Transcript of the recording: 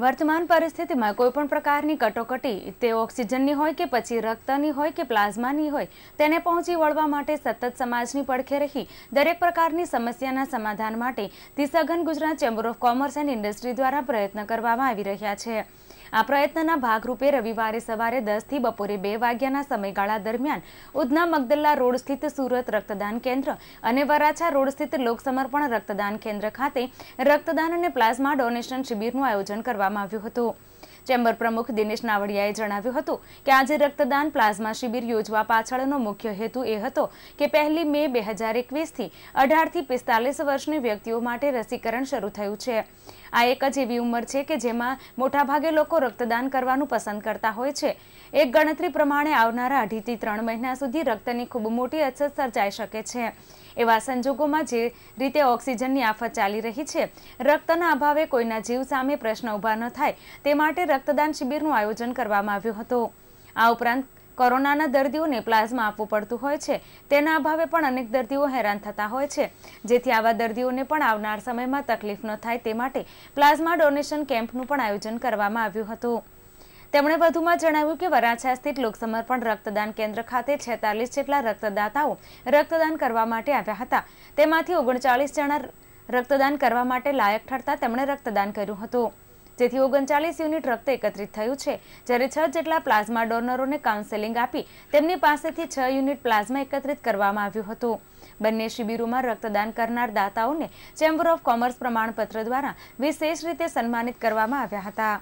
વર્તમાન પરિસ્થિતિમાં કોઈપણ પ્રકારની કટોકટી તે ઓક્સિજનની હોય કે પછી રક્તની હોય કે પ્લાઝમાની હોય તેને પહોંચી વળવા માટે સતત સમાજની પડખે રહી દરેક પ્રકારની સમસ્યાના સમાધાન માટે દિશાગન Gujarat chamber of commerce and industry દ્વારા પ્રયત્ન કરવામાં આવી રહ્યા છે આ પ્રયત્નના ભાગરૂપે રવિવારે સવારે દસથી બપોરે બે વાગ્યાના સમયગાળા દરમિયાન ઉધના મગદલ્લા રોડ સ્થિત સુરત રક્તદાન કેન્દ્ર અને વરાછા રોડ સ્થિત લોકસમર્પણ રક્તદાન કેન્દ્ર ખાતે રક્તદાન અને પ્લાઝમા ડોનેશન શિબિરનું આયોજન કરવામાં આવ્યું હતું ચેમ્બર પ્રમુખ દિનેશ નાવડિયાએ જણાવ્યું હતું કે આજે રક્તદાન પ્લાઝમા શિબિર યોજવા પાછળનો મુખ્ય હેતુ એ હતો કે પહેલી મે બે હજાર એકવીસથી અઢારથી પિસ્તાલીસ વર્ષની વ્યક્તિઓ માટે રસીકરણ શરૂ થયું છે આ એક જ એવી ઉંમર છે કે જેમાં મોટાભાગે લોકો રક્તદાન કરવાનું પસંદ કરતા હોય છે એક ગણતરી પ્રમાણે આવનારા અઢીથી ત્રણ મહિના સુધી રક્તની ખૂબ મોટી અછત સર્જાઈ શકે છે એવા સંજોગોમાં જે રીતે ઓક્સિજનની આફત ચાલી રહી છે રક્તના અભાવે કોઈના જીવ સામે પ્રશ્ન ઊભા ન થાય તે માટે રક્તદાન શિબિરનું આયોજન કરવામાં આવ્યું હતું આ ઉપરાંત કોરોનાના દર્દીઓને પ્લાઝમા આપવું પડતું હોય છે તેના અભાવે પણ અનેક દર્દીઓ હેરાન થતા હોય છે જેથી આવા દર્દીઓને પણ આવનાર સમયમાં તકલીફ ન થાય તે માટે પ્લાઝમા ડોનેશન કેમ્પનું પણ આયોજન કરવામાં આવ્યું હતું તેમણે વધુમાં જણાવ્યું કે વરાછા સ્થિત લોકસમર્પણ રક્તદાન કેન્દ્ર ખાતે છેતાલીસ જેટલા રક્તદાતાઓ રક્તદાન કરવા માટે આવ્યા હતા તેમાંથી ઓગણચાલીસ જણા રક્તદાન કરવા માટે લાયક ઠરતા તેમણે રક્તદાન કર્યું હતું જેથી ઓગણચાલીસ યુનિટ રક્ત એકત્રિત થયું છે જ્યારે છ જેટલા પ્લાઝમા ડોનરોને કાઉન્સેલિંગ આપી તેમની પાસેથી છ યુનિટ પ્લાઝમા એકત્રિત કરવામાં આવ્યું હતું બંને શિબિરોમાં રક્તદાન કરનાર દાતાઓને ચેમ્બર ઓફ કોમર્સ પ્રમાણપત્ર દ્વારા વિશેષ રીતે સન્માનિત કરવામાં આવ્યા હતા